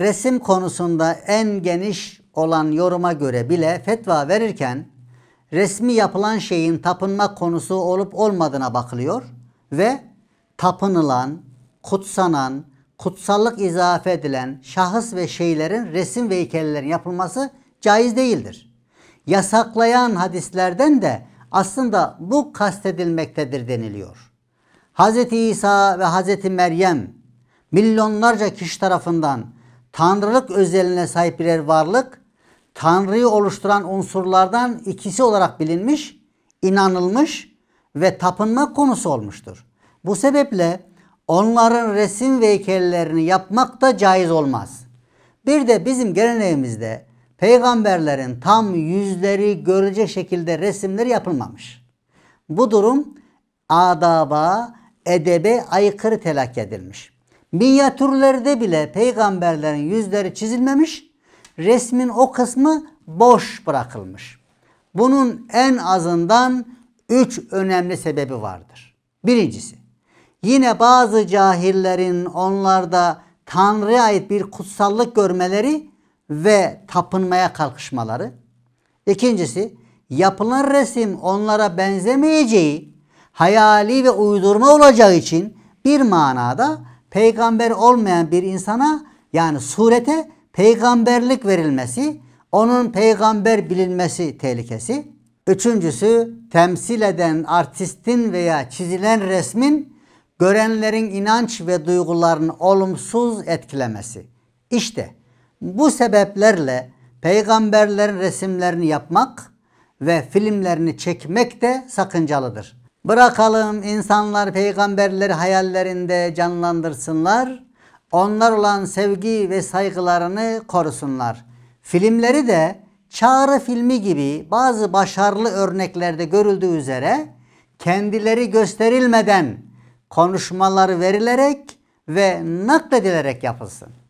resim konusunda en geniş olan yoruma göre bile fetva verirken resmi yapılan şeyin tapınma konusu olup olmadığına bakılıyor ve tapınılan, kutsanan, kutsallık izafe edilen şahıs ve şeylerin resim ve heykellerin yapılması caiz değildir. Yasaklayan hadislerden de aslında bu kastedilmektedir deniliyor. Hz. İsa ve Hz. Meryem milyonlarca kişi tarafından tanrılık özelliğine sahip birer varlık tanrıyı oluşturan unsurlardan ikisi olarak bilinmiş, inanılmış ve tapınma konusu olmuştur. Bu sebeple onların resim ve heykellerini yapmak da caiz olmaz. Bir de bizim geleneğimizde peygamberlerin tam yüzleri görecek şekilde resimleri yapılmamış. Bu durum adaba, edebe aykırı telak edilmiş. Minyatürlerde bile peygamberlerin yüzleri çizilmemiş, resmin o kısmı boş bırakılmış. Bunun en azından üç önemli sebebi vardır. Birincisi, yine bazı cahillerin onlarda Tanrı'ya ait bir kutsallık görmeleri ve tapınmaya kalkışmaları. İkincisi, yapılan resim onlara benzemeyeceği, hayali ve uydurma olacağı için bir manada peygamber olmayan bir insana yani surete peygamberlik verilmesi, onun peygamber bilinmesi tehlikesi. Üçüncüsü temsil eden artistin veya çizilen resmin görenlerin inanç ve duygularını olumsuz etkilemesi. İşte bu sebeplerle peygamberlerin resimlerini yapmak ve filmlerini çekmek de sakıncalıdır. Bırakalım insanlar peygamberleri hayallerinde canlandırsınlar. Onlar olan sevgi ve saygılarını korusunlar. Filmleri de Çağrı filmi gibi bazı başarılı örneklerde görüldüğü üzere kendileri gösterilmeden konuşmaları verilerek ve nakledilerek yapılsın.